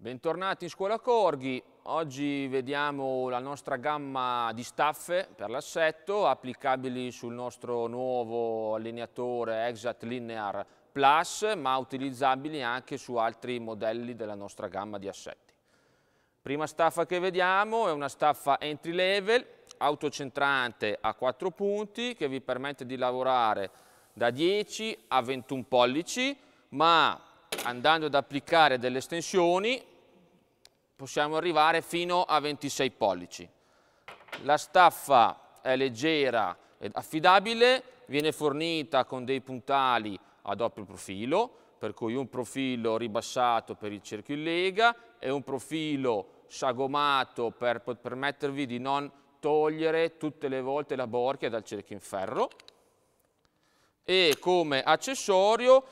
Bentornati in Scuola Corghi, oggi vediamo la nostra gamma di staffe per l'assetto applicabili sul nostro nuovo allineatore Exact Linear Plus ma utilizzabili anche su altri modelli della nostra gamma di assetti. Prima staffa che vediamo è una staffa entry level autocentrante a 4 punti che vi permette di lavorare da 10 a 21 pollici ma andando ad applicare delle estensioni possiamo arrivare fino a 26 pollici. La staffa è leggera ed affidabile, viene fornita con dei puntali a doppio profilo, per cui un profilo ribassato per il cerchio in lega e un profilo sagomato per permettervi di non togliere tutte le volte la borchia dal cerchio in ferro. E come accessorio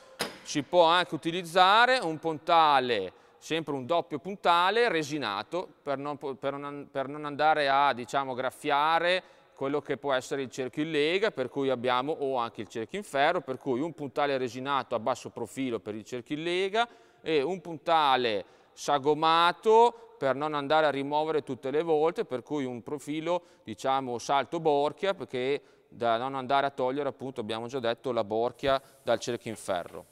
si può anche utilizzare un pontale, sempre un doppio puntale resinato per non, per non, per non andare a diciamo, graffiare quello che può essere il cerchio in lega, per cui abbiamo o anche il cerchio in ferro, per cui un puntale resinato a basso profilo per il cerchio in lega e un puntale sagomato per non andare a rimuovere tutte le volte, per cui un profilo diciamo salto borchia, perché da non andare a togliere appunto abbiamo già detto la borchia dal cerchio in ferro.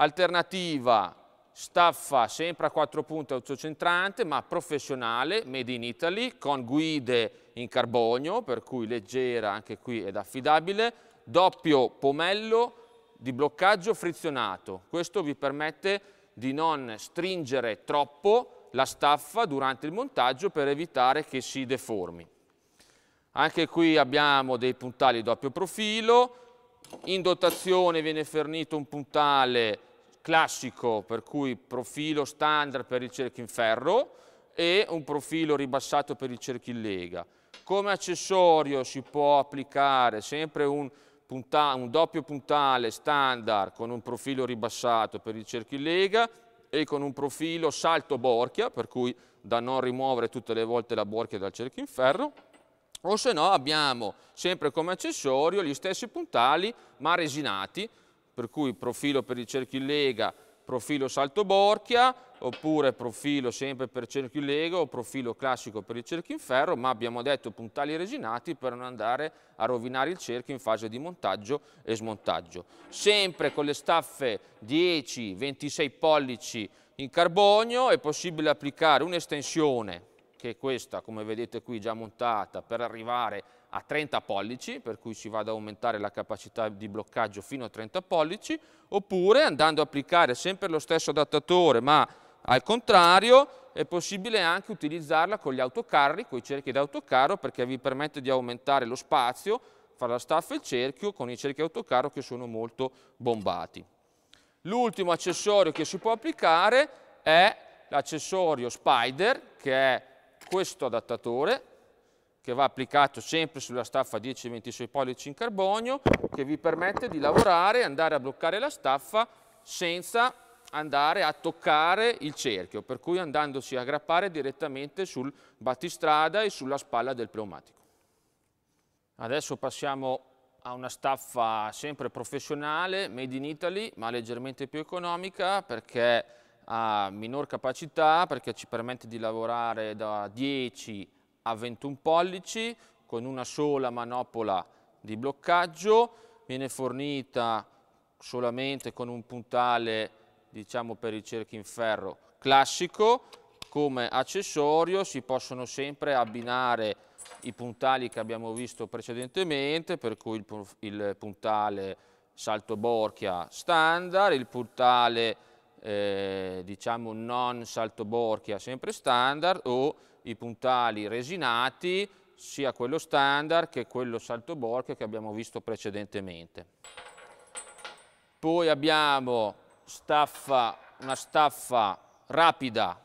Alternativa, staffa sempre a quattro punte autocentrante, ma professionale, made in Italy, con guide in carbonio, per cui leggera anche qui ed affidabile, doppio pomello di bloccaggio frizionato. Questo vi permette di non stringere troppo la staffa durante il montaggio per evitare che si deformi. Anche qui abbiamo dei puntali doppio profilo, in dotazione viene fornito un puntale classico, per cui profilo standard per il cerchio in ferro e un profilo ribassato per il cerchio in lega. Come accessorio si può applicare sempre un, un doppio puntale standard con un profilo ribassato per il cerchio in lega e con un profilo salto borchia, per cui da non rimuovere tutte le volte la borchia dal cerchio in ferro, o se no abbiamo sempre come accessorio gli stessi puntali ma resinati, per cui profilo per il cerchio in lega, profilo salto borchia, oppure profilo sempre per cerchio in lega o profilo classico per il cerchio in ferro, ma abbiamo detto puntali resinati per non andare a rovinare il cerchio in fase di montaggio e smontaggio. Sempre con le staffe 10-26 pollici in carbonio è possibile applicare un'estensione, che è questa come vedete qui già montata, per arrivare a a 30 pollici, per cui si va ad aumentare la capacità di bloccaggio fino a 30 pollici, oppure andando a applicare sempre lo stesso adattatore, ma al contrario è possibile anche utilizzarla con gli autocarri, con i cerchi d'autocarro, perché vi permette di aumentare lo spazio fra la staffa e il cerchio con i cerchi autocarro che sono molto bombati. L'ultimo accessorio che si può applicare è l'accessorio Spider, che è questo adattatore, che va applicato sempre sulla staffa 10-26 pollici in carbonio, che vi permette di lavorare, e andare a bloccare la staffa senza andare a toccare il cerchio, per cui andandosi a grappare direttamente sul battistrada e sulla spalla del pneumatico. Adesso passiamo a una staffa sempre professionale, made in Italy, ma leggermente più economica perché ha minor capacità, perché ci permette di lavorare da 10 a 21 pollici con una sola manopola di bloccaggio, viene fornita solamente con un puntale diciamo per il cerchio in ferro classico, come accessorio si possono sempre abbinare i puntali che abbiamo visto precedentemente, per cui il, il puntale salto borchia standard, il puntale eh, diciamo non salto borchia sempre standard o i puntali resinati, sia quello standard che quello salto borchio che abbiamo visto precedentemente. Poi abbiamo staffa, una staffa rapida,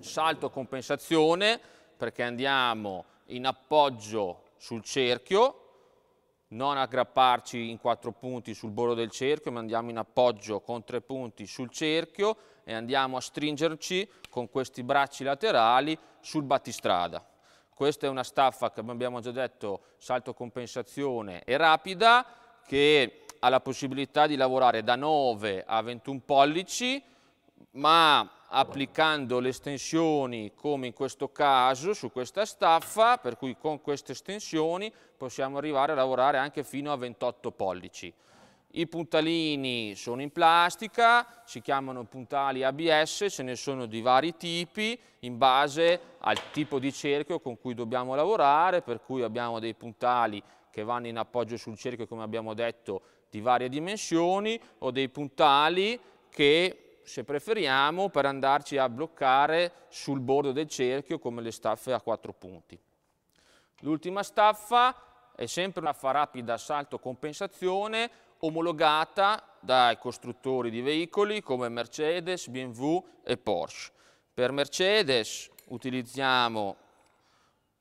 salto compensazione, perché andiamo in appoggio sul cerchio, non aggrapparci in quattro punti sul bordo del cerchio, ma andiamo in appoggio con tre punti sul cerchio e andiamo a stringerci con questi bracci laterali sul battistrada. Questa è una staffa che abbiamo già detto, salto compensazione e rapida, che ha la possibilità di lavorare da 9 a 21 pollici, ma applicando le estensioni come in questo caso su questa staffa, per cui con queste estensioni possiamo arrivare a lavorare anche fino a 28 pollici. I puntalini sono in plastica, si chiamano puntali ABS, ce ne sono di vari tipi in base al tipo di cerchio con cui dobbiamo lavorare, per cui abbiamo dei puntali che vanno in appoggio sul cerchio, come abbiamo detto, di varie dimensioni o dei puntali che se preferiamo, per andarci a bloccare sul bordo del cerchio come le staffe a quattro punti. L'ultima staffa è sempre una fa rapida salto compensazione omologata dai costruttori di veicoli come Mercedes, BMW e Porsche. Per Mercedes utilizziamo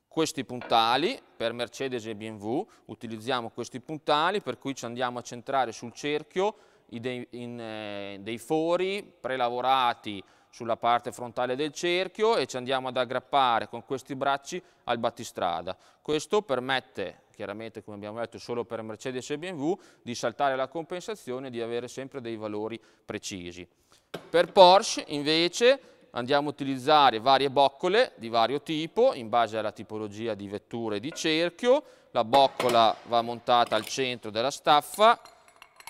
questi puntali, per Mercedes e BMW utilizziamo questi puntali, per cui ci andiamo a centrare sul cerchio dei, in, eh, dei fori prelavorati sulla parte frontale del cerchio e ci andiamo ad aggrappare con questi bracci al battistrada. Questo permette, chiaramente come abbiamo detto solo per Mercedes e BMW, di saltare la compensazione e di avere sempre dei valori precisi. Per Porsche invece andiamo a utilizzare varie boccole di vario tipo in base alla tipologia di vettura e di cerchio, la boccola va montata al centro della staffa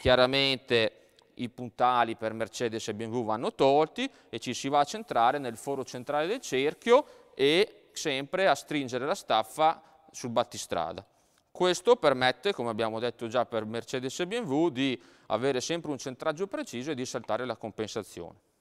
Chiaramente i puntali per Mercedes e BMW vanno tolti e ci si va a centrare nel foro centrale del cerchio e sempre a stringere la staffa sul battistrada. Questo permette, come abbiamo detto già per Mercedes e BMW, di avere sempre un centraggio preciso e di saltare la compensazione.